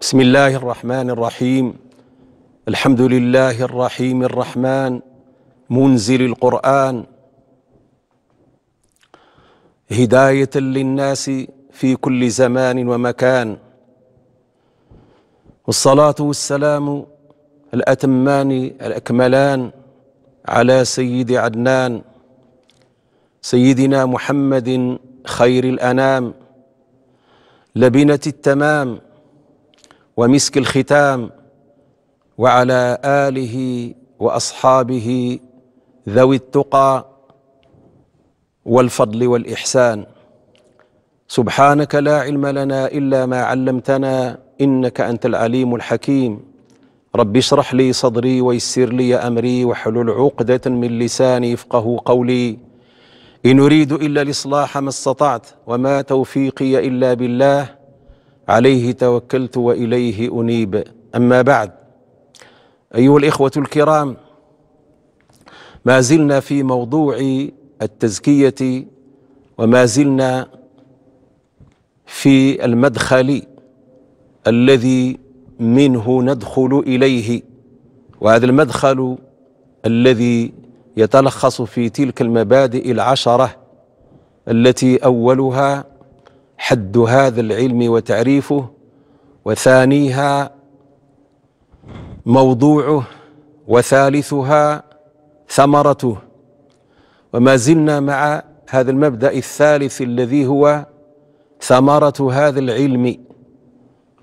بسم الله الرحمن الرحيم الحمد لله الرحيم الرحمن منزل القرآن هداية للناس في كل زمان ومكان والصلاة والسلام الأتمان الأكملان على سيد عدنان سيدنا محمد خير الأنام لبنة التمام ومسك الختام وعلى اله واصحابه ذوي التقى والفضل والاحسان سبحانك لا علم لنا الا ما علمتنا انك انت العليم الحكيم رب اشرح لي صدري ويسر لي امري واحلل عقده من لساني يفقه قولي ان اريد الا الاصلاح ما استطعت وما توفيقي الا بالله عليه توكلت واليه انيب اما بعد ايها الاخوه الكرام ما زلنا في موضوع التزكيه وما زلنا في المدخل الذي منه ندخل اليه وهذا المدخل الذي يتلخص في تلك المبادئ العشره التي اولها حد هذا العلم وتعريفه وثانيها موضوعه وثالثها ثمرته وما زلنا مع هذا المبدا الثالث الذي هو ثمره هذا العلم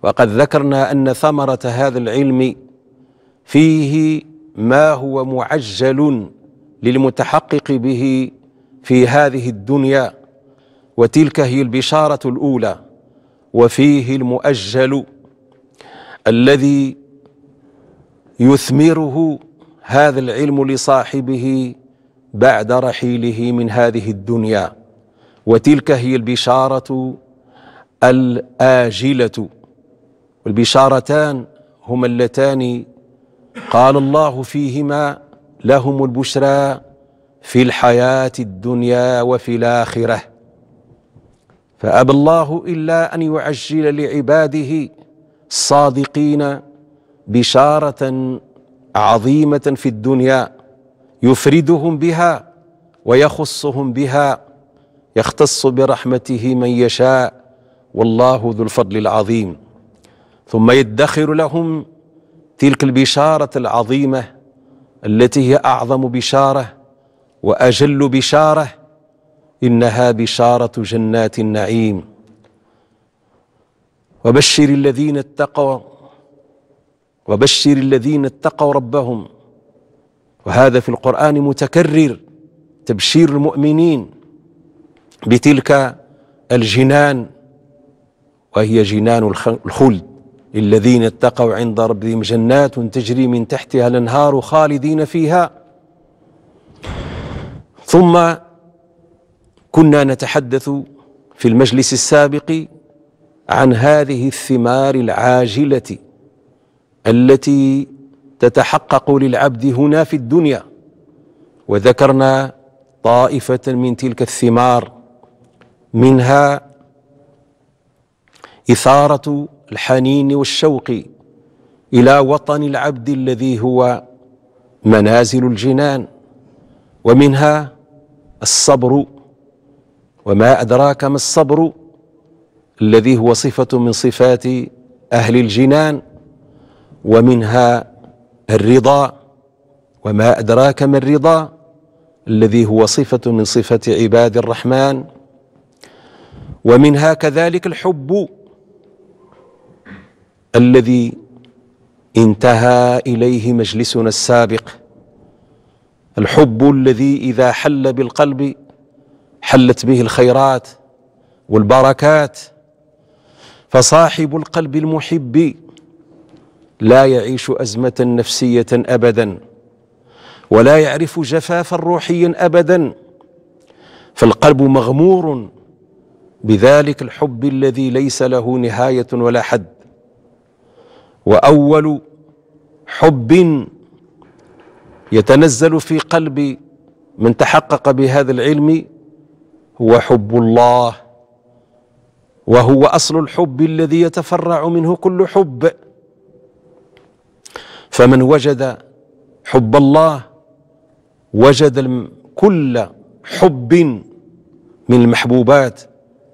وقد ذكرنا ان ثمره هذا العلم فيه ما هو معجل للمتحقق به في هذه الدنيا وتلك هي البشارة الأولى وفيه المؤجل الذي يثمره هذا العلم لصاحبه بعد رحيله من هذه الدنيا وتلك هي البشارة الآجلة البشارتان هما اللتان قال الله فيهما لهم البشرى في الحياة الدنيا وفي الآخرة فابى الله الا ان يعجل لعباده الصادقين بشاره عظيمه في الدنيا يفردهم بها ويخصهم بها يختص برحمته من يشاء والله ذو الفضل العظيم ثم يدخر لهم تلك البشاره العظيمه التي هي اعظم بشاره واجل بشاره انها بشاره جنات النعيم وبشر الذين اتقوا وبشر الذين اتقوا ربهم وهذا في القران متكرر تبشير المؤمنين بتلك الجنان وهي جنان الخلد للذين اتقوا عند ربهم جنات تجري من تحتها الانهار خالدين فيها ثم كنا نتحدث في المجلس السابق عن هذه الثمار العاجله التي تتحقق للعبد هنا في الدنيا وذكرنا طائفه من تلك الثمار منها اثاره الحنين والشوق الى وطن العبد الذي هو منازل الجنان ومنها الصبر وما أدراك ما الصبر الذي هو صفة من صفات أهل الجنان ومنها الرضا وما أدراك ما الرضا الذي هو صفة من صفة عباد الرحمن ومنها كذلك الحب الذي انتهى إليه مجلسنا السابق الحب الذي إذا حل بالقلب حلت به الخيرات والبركات فصاحب القلب المحب لا يعيش ازمه نفسيه ابدا ولا يعرف جفافا روحيا ابدا فالقلب مغمور بذلك الحب الذي ليس له نهايه ولا حد واول حب يتنزل في قلب من تحقق بهذا العلم هو حب الله وهو اصل الحب الذي يتفرع منه كل حب فمن وجد حب الله وجد كل حب من المحبوبات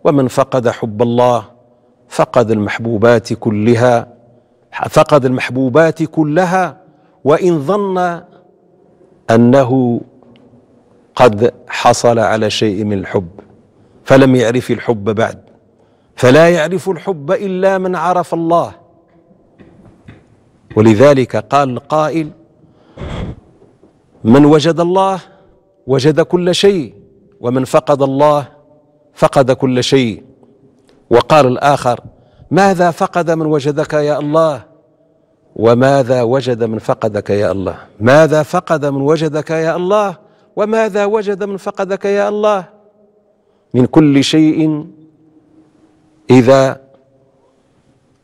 ومن فقد حب الله فقد المحبوبات كلها فقد المحبوبات كلها وان ظن انه قد حصل على شيء من الحب فلم يعرف الحب بعد فلا يعرف الحب الا من عرف الله ولذلك قال القائل من وجد الله وجد كل شيء ومن فقد الله فقد كل شيء وقال الاخر ماذا فقد من وجدك يا الله وماذا وجد من فقدك يا الله ماذا فقد من وجدك يا الله وماذا وجد من فقدك يا الله من كل شيء إذا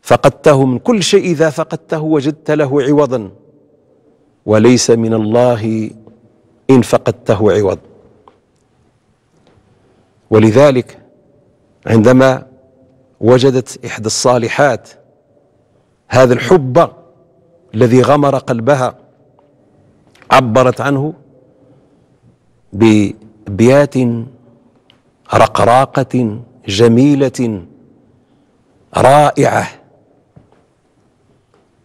فقدته من كل شيء إذا فقدته وجدت له عوضا وليس من الله إن فقدته عوض ولذلك عندما وجدت إحدى الصالحات هذا الحب الذي غمر قلبها عبرت عنه بابيات رقراقه جميله رائعه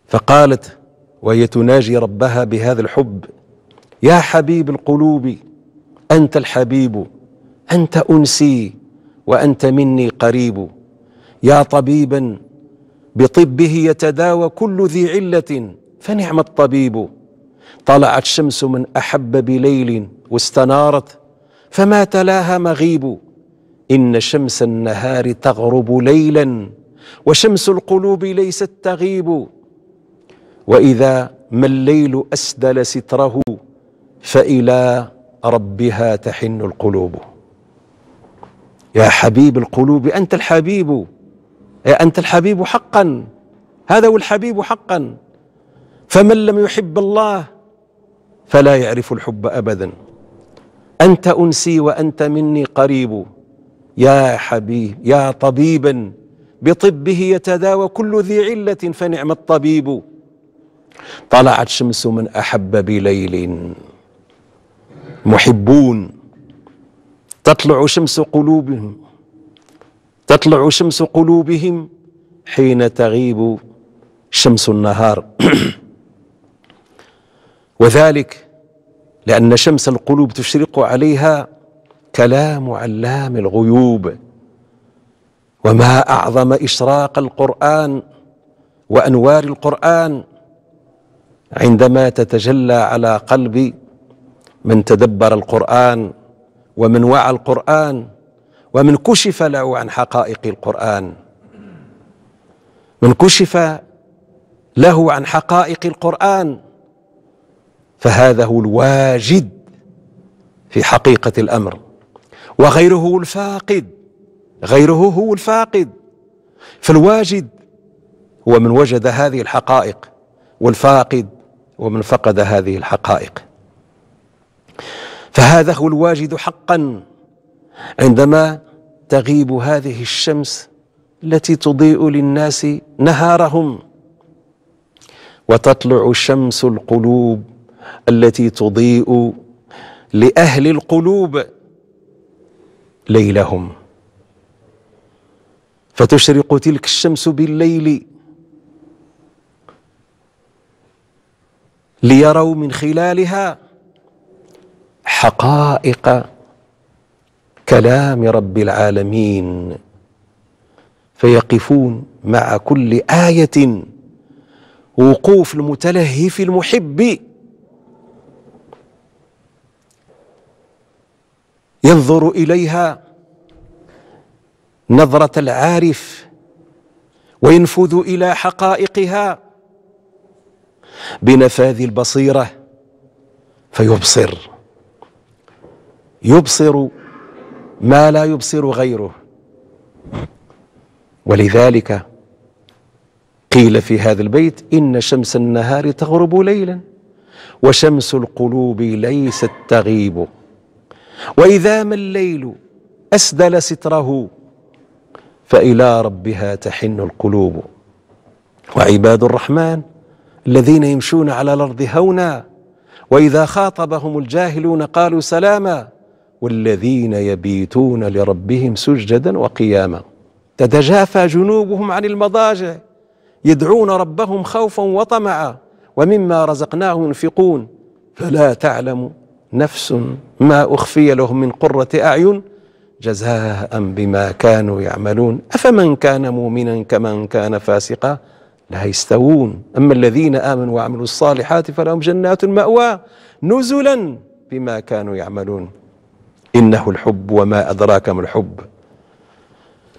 فقالت وهي تناجي ربها بهذا الحب يا حبيب القلوب انت الحبيب انت انسي وانت مني قريب يا طبيبا بطبه يتداوى كل ذي عله فنعم الطبيب طلعت شمس من احب بليل واستنارت فما تلاها مغيب إن شمس النهار تغرب ليلا وشمس القلوب ليست تغيب وإذا ما الليل أسدل ستره فإلى ربها تحن القلوب يا حبيب القلوب أنت الحبيب يا أنت الحبيب حقا هذا هو الحبيب حقا فمن لم يحب الله فلا يعرف الحب أبدا أنت أنسي وأنت مني قريب يا حبيب يا طبيبا بطبه يتداوى كل ذي علة فنعم الطبيب طلعت شمس من أحب بليل محبون تطلع شمس قلوبهم تطلع شمس قلوبهم حين تغيب شمس النهار وذلك لأن شمس القلوب تشرق عليها كلام علام الغيوب وما أعظم إشراق القرآن وأنوار القرآن عندما تتجلى على قلب من تدبر القرآن ومن وعى القرآن ومن كشف له عن حقائق القرآن من كشف له عن حقائق القرآن فهذا هو الواجد في حقيقة الأمر وغيره هو الفاقد غيره هو الفاقد فالواجد هو من وجد هذه الحقائق والفاقد ومن فقد هذه الحقائق فهذا هو الواجد حقا عندما تغيب هذه الشمس التي تضيء للناس نهارهم وتطلع شمس القلوب التي تضيء لاهل القلوب ليلهم فتشرق تلك الشمس بالليل ليروا من خلالها حقائق كلام رب العالمين فيقفون مع كل ايه وقوف المتلهف المحب ينظر اليها نظره العارف وينفذ الى حقائقها بنفاذ البصيره فيبصر يبصر ما لا يبصر غيره ولذلك قيل في هذا البيت ان شمس النهار تغرب ليلا وشمس القلوب ليست تغيب واذا ما الليل اسدل ستره فالى ربها تحن القلوب وعباد الرحمن الذين يمشون على الارض هونا واذا خاطبهم الجاهلون قالوا سلاما والذين يبيتون لربهم سجدا وقياما تتجافى جنوبهم عن المضاجع يدعون ربهم خوفا وطمعا ومما رزقناهم ينفقون فلا تعلم نفس ما أخفي لهم من قرة أعين جزاء بما كانوا يعملون أفمن كان مؤمنا كمن كان فاسقا لا يستوون أما الذين آمنوا وعملوا الصالحات فلهم جنات المأوى نزلا بما كانوا يعملون إنه الحب وما أدراك ما الحب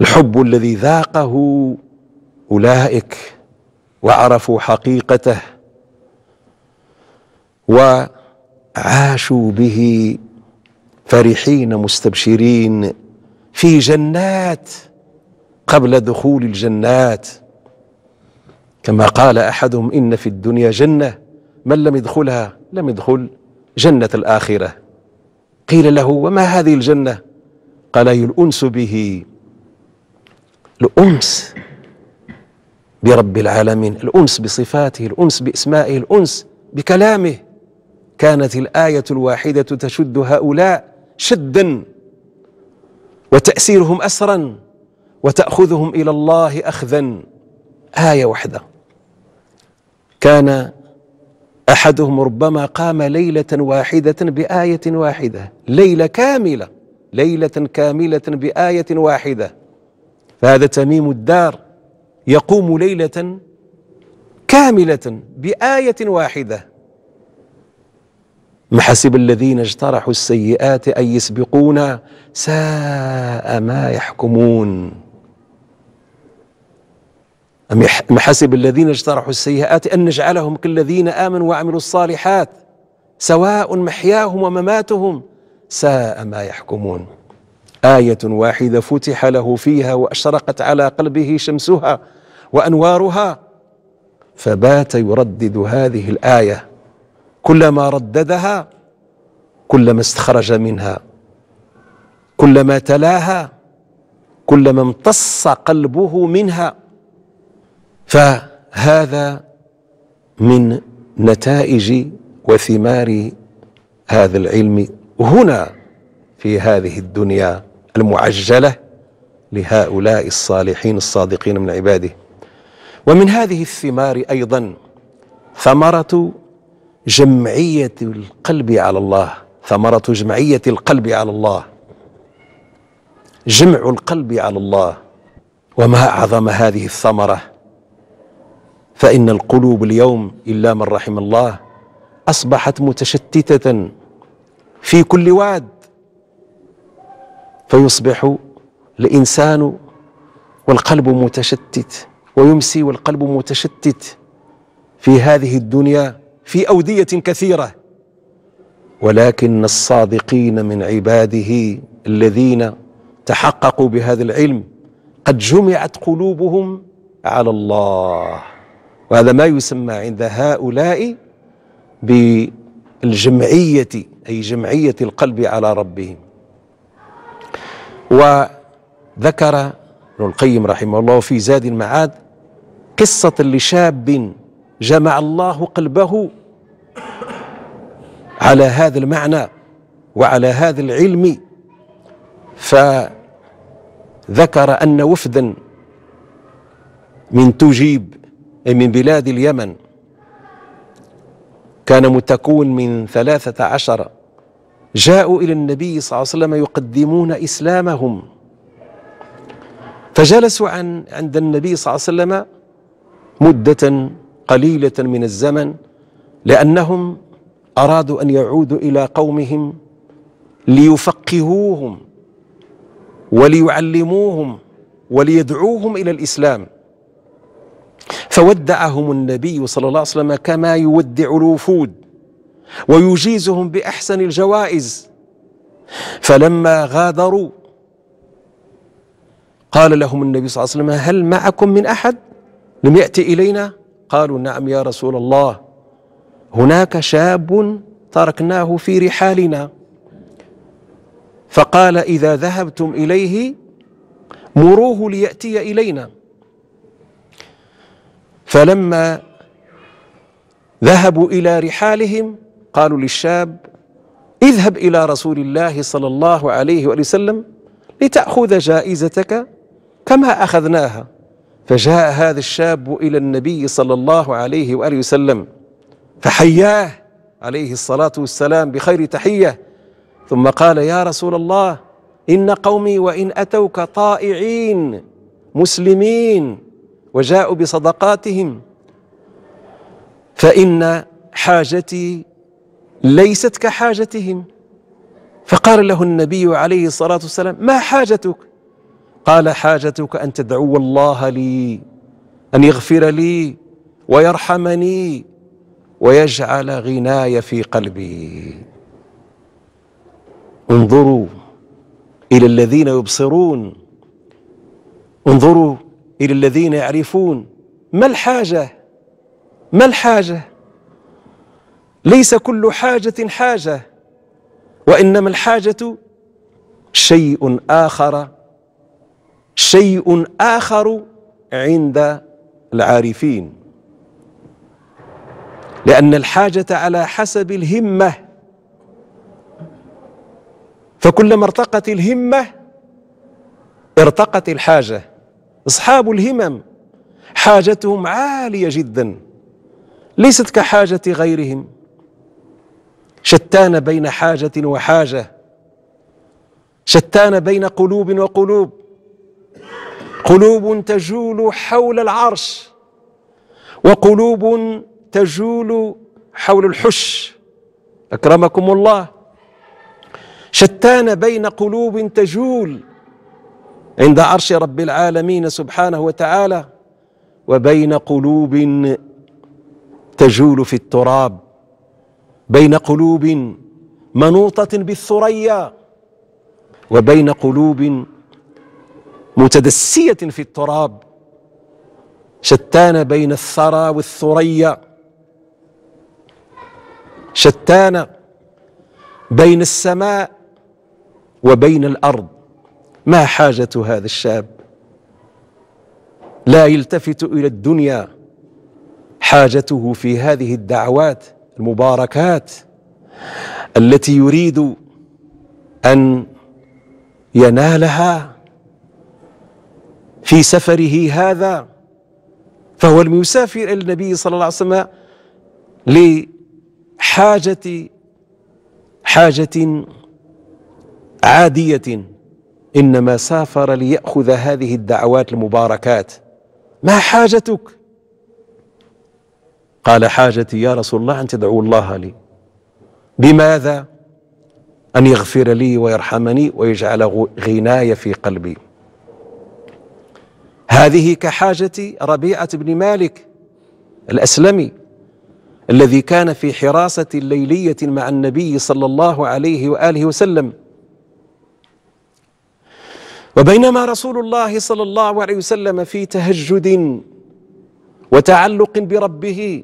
الحب الذي ذاقه أولئك وعرفوا حقيقته و عاشوا به فرحين مستبشرين في جنات قبل دخول الجنات كما قال احدهم ان في الدنيا جنه من لم يدخلها لم يدخل جنه الاخره قيل له وما هذه الجنه قال هي الانس به الانس برب العالمين الانس بصفاته الانس باسمائه الانس بكلامه كانت الآية الواحدة تشد هؤلاء شدا وتأسيرهم أسرا وتأخذهم إلى الله أخذا آية واحدة كان أحدهم ربما قام ليلة واحدة بآية واحدة ليلة كاملة ليلة كاملة بآية واحدة فهذا تميم الدار يقوم ليلة كاملة بآية واحدة أم حسب الذين اجترحوا السيئات أن يسبقونا ساء ما يحكمون أم حسب الذين اجترحوا السيئات أن نجعلهم كالذين آمنوا وعملوا الصالحات سواء محياهم ومماتهم ساء ما يحكمون آية واحدة فتح له فيها وأشرقت على قلبه شمسها وأنوارها فبات يردد هذه الآية كلما رددها كلما استخرج منها كلما تلاها كلما امتص قلبه منها فهذا من نتائج وثمار هذا العلم هنا في هذه الدنيا المعجله لهؤلاء الصالحين الصادقين من عباده ومن هذه الثمار ايضا ثمره جمعية القلب على الله ثمرة جمعية القلب على الله جمع القلب على الله وما أعظم هذه الثمرة فإن القلوب اليوم إلا من رحم الله أصبحت متشتتة في كل واد فيصبح الإنسان والقلب متشتت ويمسي والقلب متشتت في هذه الدنيا في اوديه كثيره ولكن الصادقين من عباده الذين تحققوا بهذا العلم قد جمعت قلوبهم على الله وهذا ما يسمى عند هؤلاء بالجمعيه اي جمعيه القلب على ربهم وذكر ابن القيم رحمه الله في زاد المعاد قصه لشاب جمع الله قلبه على هذا المعنى وعلى هذا العلم فذكر أن وفدا من تجيب من بلاد اليمن كان متكون من ثلاثة عشر جاءوا إلى النبي صلى الله عليه وسلم يقدمون إسلامهم فجلسوا عن عند النبي صلى الله عليه وسلم مدة قليله من الزمن لانهم ارادوا ان يعودوا الى قومهم ليفقهوهم وليعلموهم وليدعوهم الى الاسلام فودعهم النبي صلى الله عليه وسلم كما يودع الوفود ويجيزهم باحسن الجوائز فلما غادروا قال لهم النبي صلى الله عليه وسلم هل معكم من احد لم ياتي الينا قالوا نعم يا رسول الله هناك شاب تركناه في رحالنا فقال إذا ذهبتم إليه مروه ليأتي إلينا فلما ذهبوا إلى رحالهم قالوا للشاب اذهب إلى رسول الله صلى الله عليه وسلم لتأخذ جائزتك كما أخذناها فجاء هذا الشاب إلى النبي صلى الله عليه وآله وسلم فحياه عليه الصلاة والسلام بخير تحية ثم قال يا رسول الله إن قومي وإن أتوك طائعين مسلمين وجاءوا بصدقاتهم فإن حاجتي ليست كحاجتهم فقال له النبي عليه الصلاة والسلام ما حاجتك قال حاجتك أن تدعو الله لي أن يغفر لي ويرحمني ويجعل غناي في قلبي انظروا إلى الذين يبصرون انظروا إلى الذين يعرفون ما الحاجة ما الحاجة ليس كل حاجة حاجة وإنما الحاجة شيء آخر شيء آخر عند العارفين لأن الحاجة على حسب الهمة فكلما ارتقت الهمة ارتقت الحاجة أصحاب الهمم حاجتهم عالية جدا ليست كحاجة غيرهم شتان بين حاجة وحاجة شتان بين قلوب وقلوب قلوب تجول حول العرش وقلوب تجول حول الحش أكرمكم الله شتان بين قلوب تجول عند عرش رب العالمين سبحانه وتعالى وبين قلوب تجول في التراب بين قلوب منوطة بالثريا وبين قلوب متدسية في التراب شتان بين الثرى والثريا شتان بين السماء وبين الأرض ما حاجة هذا الشاب لا يلتفت إلى الدنيا حاجته في هذه الدعوات المباركات التي يريد أن ينالها في سفره هذا فهو المسافر إلى النبي صلى الله عليه وسلم لحاجة حاجة عادية إنما سافر ليأخذ هذه الدعوات المباركات ما حاجتك؟ قال حاجتي يا رسول الله أن تدعو الله لي بماذا؟ أن يغفر لي ويرحمني ويجعل غناي في قلبي هذه كحاجة ربيعة بن مالك الأسلمي الذي كان في حراسة ليلية مع النبي صلى الله عليه وآله وسلم وبينما رسول الله صلى الله عليه وسلم في تهجد وتعلق بربه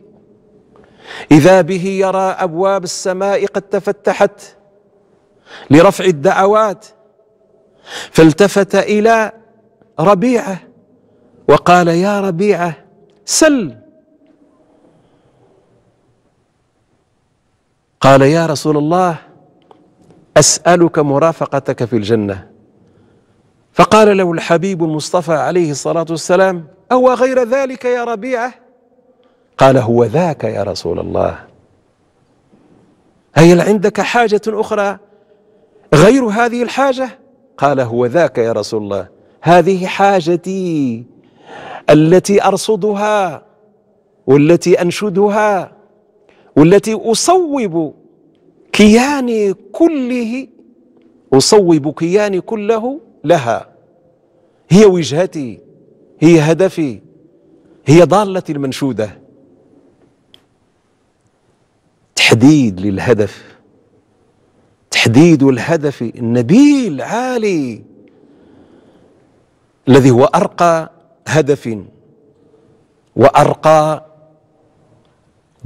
إذا به يرى أبواب السماء قد تفتحت لرفع الدعوات فالتفت إلى ربيعه وقال يا ربيعه سل قال يا رسول الله اسالك مرافقتك في الجنه فقال له الحبيب المصطفى عليه الصلاه والسلام او غير ذلك يا ربيعه قال هو ذاك يا رسول الله هل عندك حاجه اخرى غير هذه الحاجه قال هو ذاك يا رسول الله هذه حاجتي التي ارصدها والتي انشدها والتي اصوب كياني كله اصوب كياني كله لها هي وجهتي هي هدفي هي ضالتي المنشوده تحديد للهدف تحديد الهدف النبيل عالي الذي هو ارقى هدف وأرقى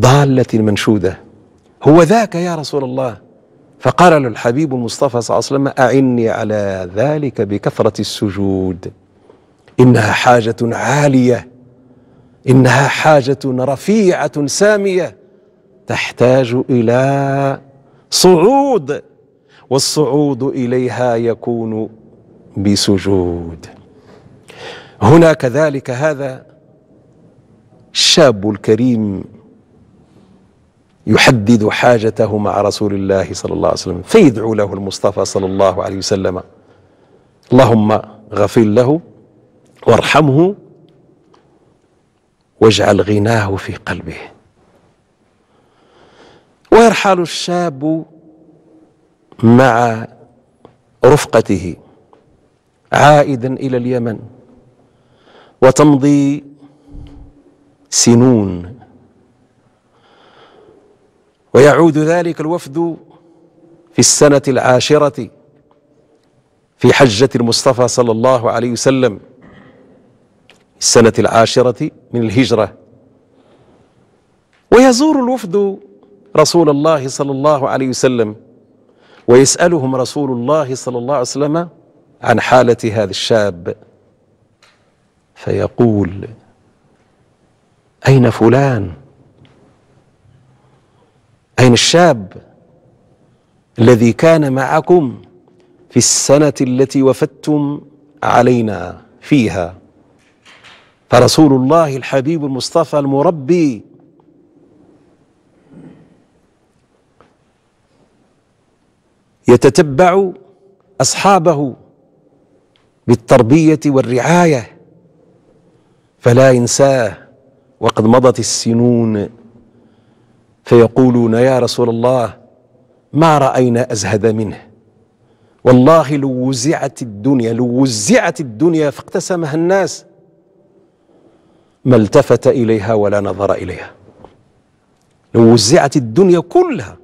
ضالة منشودة هو ذاك يا رسول الله فقال له الحبيب المصطفى صلى الله عليه وسلم أعني على ذلك بكثرة السجود إنها حاجة عالية إنها حاجة رفيعة سامية تحتاج إلى صعود والصعود إليها يكون بسجود هنا كذلك هذا الشاب الكريم يحدد حاجته مع رسول الله صلى الله عليه وسلم فيدعو له المصطفى صلى الله عليه وسلم اللهم غفر له وارحمه واجعل غناه في قلبه ويرحل الشاب مع رفقته عائدا الى اليمن وتمضي سنون ويعود ذلك الوفد في السنة العاشرة في حجة المصطفى صلى الله عليه وسلم السنة العاشرة من الهجرة ويزور الوفد رسول الله صلى الله عليه وسلم ويسألهم رسول الله صلى الله عليه وسلم عن حالة هذا الشاب فيقول أين فلان؟ أين الشاب الذي كان معكم في السنة التي وفدتم علينا فيها؟ فرسول الله الحبيب المصطفى المربي يتتبع أصحابه بالتربية والرعاية فلا ينساه وقد مضت السنون فيقولون يا رسول الله ما راينا ازهد منه والله لو وزعت الدنيا لو وزعت الدنيا فاقتسمها الناس ما التفت اليها ولا نظر اليها لو وزعت الدنيا كلها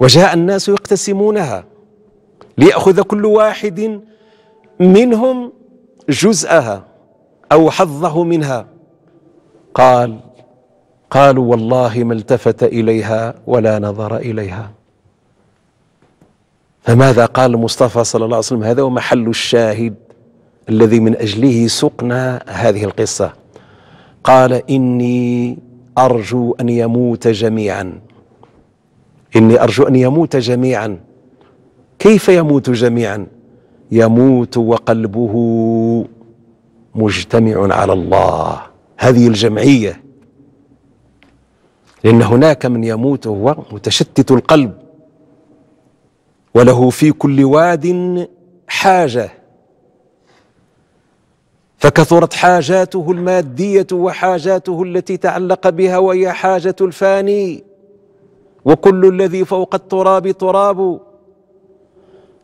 وجاء الناس يقتسمونها ليأخذ كل واحد منهم جزءها أو حظه منها قال قالوا والله ما التفت إليها ولا نظر إليها فماذا قال المصطفى صلى الله عليه وسلم هذا هو محل الشاهد الذي من أجله سقنا هذه القصة قال إني أرجو أن يموت جميعا إني أرجو أن يموت جميعا كيف يموت جميعا يموت وقلبه مجتمع على الله هذه الجمعية لأن هناك من يموت وهو متشتت القلب وله في كل واد حاجة فكثرت حاجاته المادية وحاجاته التي تعلق بها وهي حاجة الفاني وكل الذي فوق التراب تراب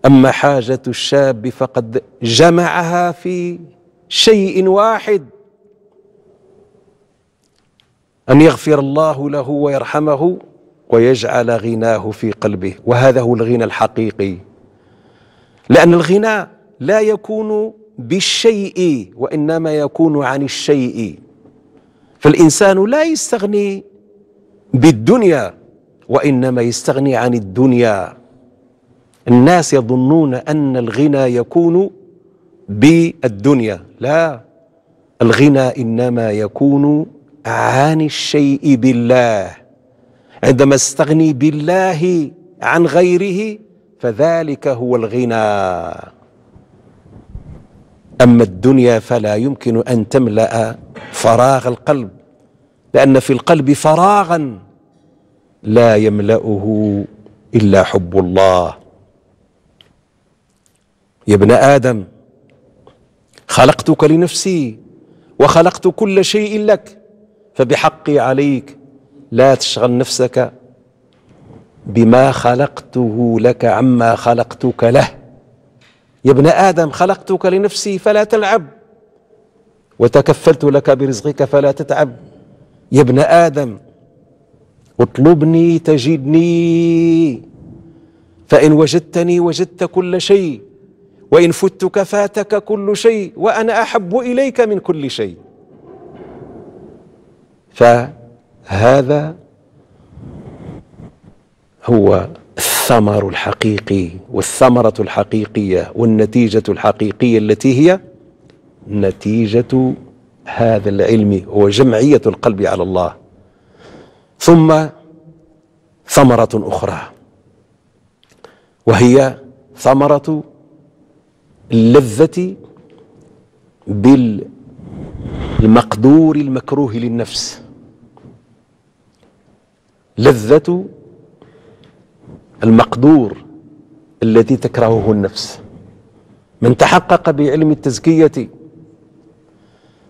أما حاجة الشاب فقد جمعها في شيء واحد أن يغفر الله له ويرحمه ويجعل غناه في قلبه وهذا هو الغنى الحقيقي لأن الغنى لا يكون بالشيء وإنما يكون عن الشيء فالإنسان لا يستغني بالدنيا وإنما يستغني عن الدنيا الناس يظنون أن الغنى يكون بالدنيا لا الغنى إنما يكون عن الشيء بالله عندما استغني بالله عن غيره فذلك هو الغنى أما الدنيا فلا يمكن أن تملأ فراغ القلب لأن في القلب فراغا لا يملأه إلا حب الله يا ابن آدم خلقتك لنفسي وخلقت كل شيء لك فبحقي عليك لا تشغل نفسك بما خلقته لك عما خلقتك له يا ابن آدم خلقتك لنفسي فلا تلعب وتكفلت لك برزقك فلا تتعب يا ابن آدم اطلبني تجدني فإن وجدتني وجدت كل شيء وإن فتك فاتك كل شيء وأنا أحب إليك من كل شيء فهذا هو الثمر الحقيقي والثمرة الحقيقية والنتيجة الحقيقية التي هي نتيجة هذا العلم هو جمعية القلب على الله ثم ثمرة أخرى وهي ثمرة اللذة بالمقدور المكروه للنفس لذة المقدور الذي تكرهه النفس من تحقق بعلم التزكية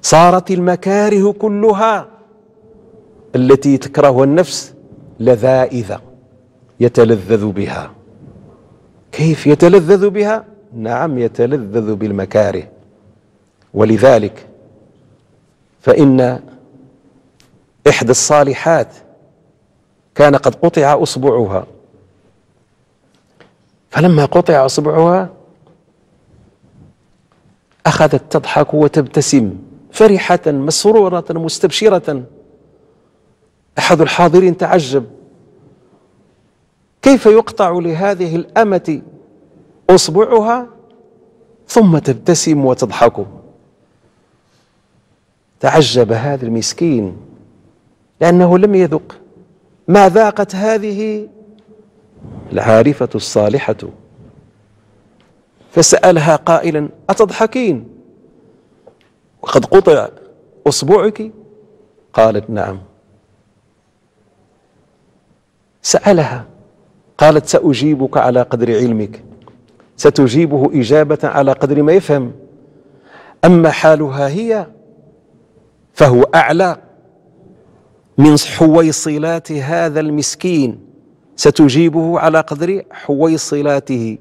صارت المكاره كلها التي تكرهها النفس لذائذ يتلذذ بها كيف يتلذذ بها نعم يتلذذ بالمكاره ولذلك فإن إحدى الصالحات كان قد قطع أصبعها فلما قطع أصبعها أخذت تضحك وتبتسم فرحة مسرورة مستبشرة أحد الحاضرين تعجب كيف يقطع لهذه الأمة أصبعها ثم تبتسم وتضحك تعجب هذا المسكين لأنه لم يذق ما ذاقت هذه العارفة الصالحة فسألها قائلا أتضحكين وقد قطع أصبعك قالت نعم سألها قالت سأجيبك على قدر علمك ستجيبه إجابة على قدر ما يفهم أما حالها هي فهو أعلى من حويصلات هذا المسكين ستجيبه على قدر حويصلاته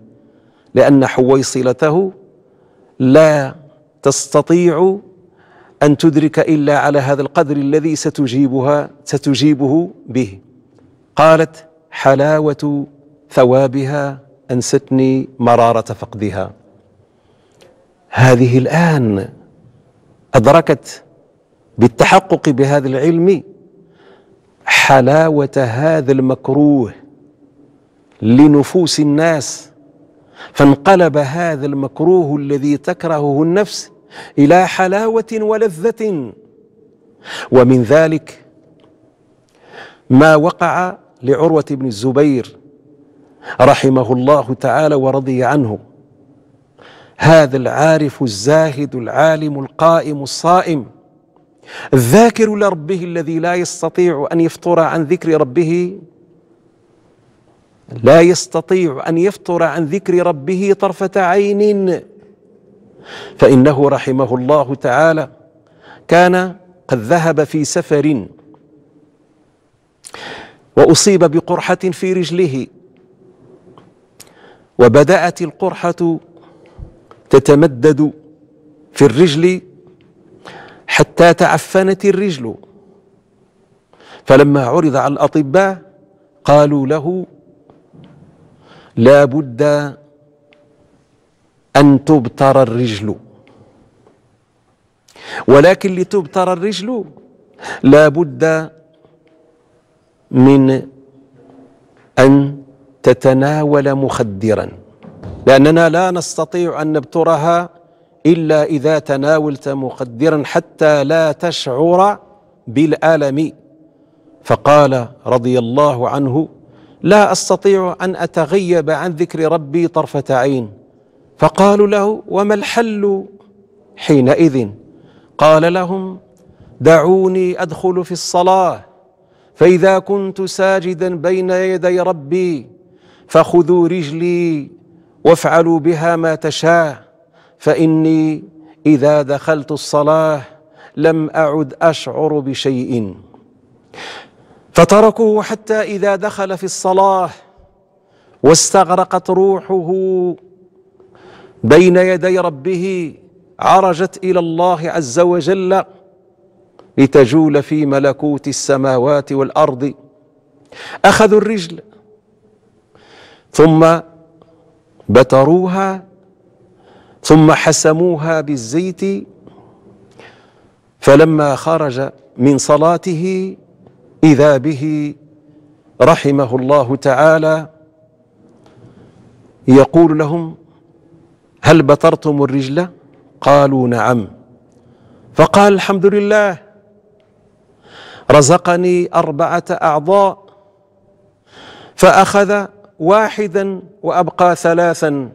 لأن حويصلته لا تستطيع أن تدرك إلا على هذا القدر الذي ستجيبها ستجيبه به قالت حلاوة ثوابها أنستني مرارة فقدها هذه الآن أدركت بالتحقق بهذا العلم حلاوة هذا المكروه لنفوس الناس فانقلب هذا المكروه الذي تكرهه النفس إلى حلاوة ولذة ومن ذلك ما وقع لعروة بن الزبير رحمه الله تعالى ورضي عنه هذا العارف الزاهد العالم القائم الصائم الذاكر لربه الذي لا يستطيع ان يفطر عن ذكر ربه لا يستطيع ان يفطر عن ذكر ربه طرفه عين فانه رحمه الله تعالى كان قد ذهب في سفر واصيب بقرحه في رجله وبدأت القرحة تتمدد في الرجل حتى تعفنت الرجل فلما عرض على الأطباء قالوا له لا بد أن تبتر الرجل ولكن لتبتر الرجل لا بد من أن تتناول مخدرا لأننا لا نستطيع أن نبترها إلا إذا تناولت مخدرا حتى لا تشعر بالألم فقال رضي الله عنه لا أستطيع أن أتغيب عن ذكر ربي طرفة عين فقالوا له وما الحل حينئذ قال لهم دعوني أدخل في الصلاة فإذا كنت ساجدا بين يدي ربي فخذوا رجلي وافعلوا بها ما تشاء فاني اذا دخلت الصلاه لم اعد اشعر بشيء فتركوه حتى اذا دخل في الصلاه واستغرقت روحه بين يدي ربه عرجت الى الله عز وجل لتجول في ملكوت السماوات والارض اخذوا الرجل ثم بتروها ثم حسموها بالزيت فلما خرج من صلاته اذا به رحمه الله تعالى يقول لهم هل بترتم الرجل قالوا نعم فقال الحمد لله رزقني اربعه اعضاء فاخذ واحدا وابقى ثلاثا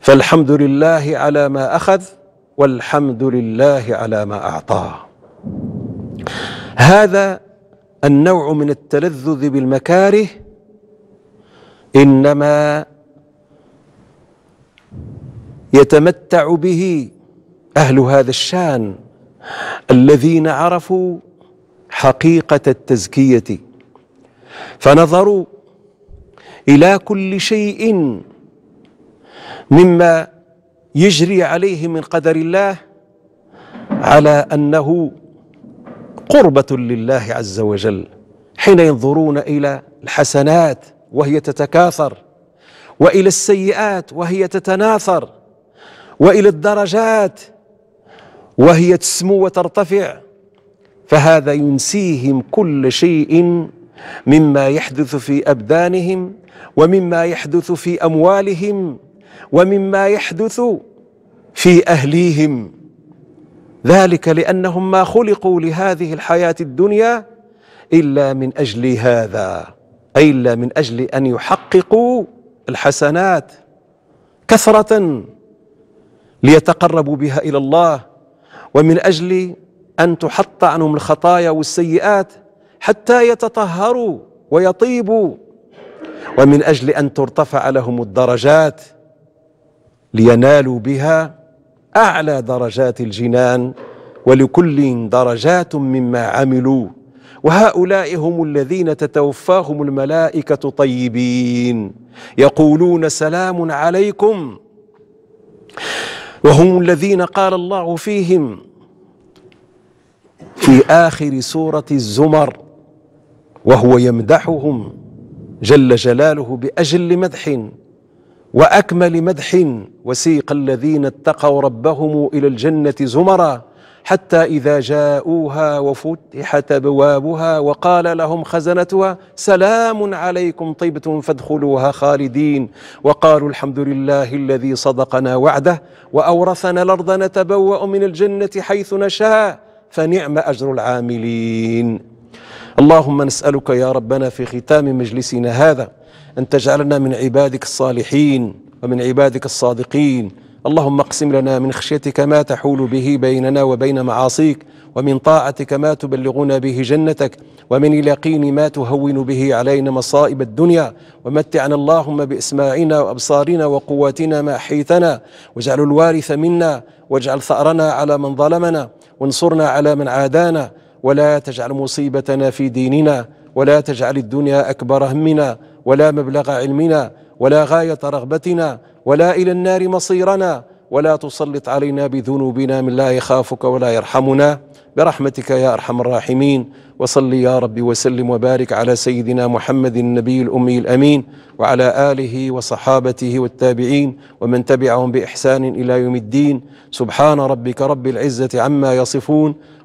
فالحمد لله على ما اخذ والحمد لله على ما اعطاه هذا النوع من التلذذ بالمكاره انما يتمتع به اهل هذا الشان الذين عرفوا حقيقه التزكيه فنظروا إلى كل شيء مما يجري عليه من قدر الله على أنه قربة لله عز وجل حين ينظرون إلى الحسنات وهي تتكاثر وإلى السيئات وهي تتناثر وإلى الدرجات وهي تسمو وترتفع فهذا ينسيهم كل شيء مما يحدث في أبدانهم ومما يحدث في اموالهم ومما يحدث في اهليهم ذلك لانهم ما خلقوا لهذه الحياه الدنيا الا من اجل هذا اي الا من اجل ان يحققوا الحسنات كثره ليتقربوا بها الى الله ومن اجل ان تحط عنهم الخطايا والسيئات حتى يتطهروا ويطيبوا ومن أجل أن ترتفع لهم الدرجات لينالوا بها أعلى درجات الجنان ولكل درجات مما عملوا وهؤلاء هم الذين تتوفاهم الملائكة طيبين يقولون سلام عليكم وهم الذين قال الله فيهم في آخر سورة الزمر وهو يمدحهم جل جلاله باجل مدح واكمل مدح وسيق الذين اتقوا ربهم الى الجنه زمرا حتى اذا جاءوها وفتحت ابوابها وقال لهم خزنتها سلام عليكم طبتم فادخلوها خالدين وقالوا الحمد لله الذي صدقنا وعده واورثنا الارض نتبوا من الجنه حيث نشاء فنعم اجر العاملين اللهم نسألك يا ربنا في ختام مجلسنا هذا أن تجعلنا من عبادك الصالحين ومن عبادك الصادقين اللهم اقسم لنا من خشيتك ما تحول به بيننا وبين معاصيك ومن طاعتك ما تبلغنا به جنتك ومن اليقين ما تهون به علينا مصائب الدنيا ومتعنا اللهم باسماعنا وابصارنا وقواتنا ما احيتنا واجعل الوارث منا واجعل ثارنا على من ظلمنا وانصرنا على من عادانا ولا تجعل مصيبتنا في ديننا ولا تجعل الدنيا أكبر همنا ولا مبلغ علمنا ولا غاية رغبتنا ولا إلى النار مصيرنا ولا تسلط علينا بذنوبنا من لا يخافك ولا يرحمنا برحمتك يا أرحم الراحمين وصل يا رب وسلم وبارك على سيدنا محمد النبي الأمي الأمين وعلى آله وصحابته والتابعين ومن تبعهم بإحسان إلى يوم الدين سبحان ربك رب العزة عما يصفون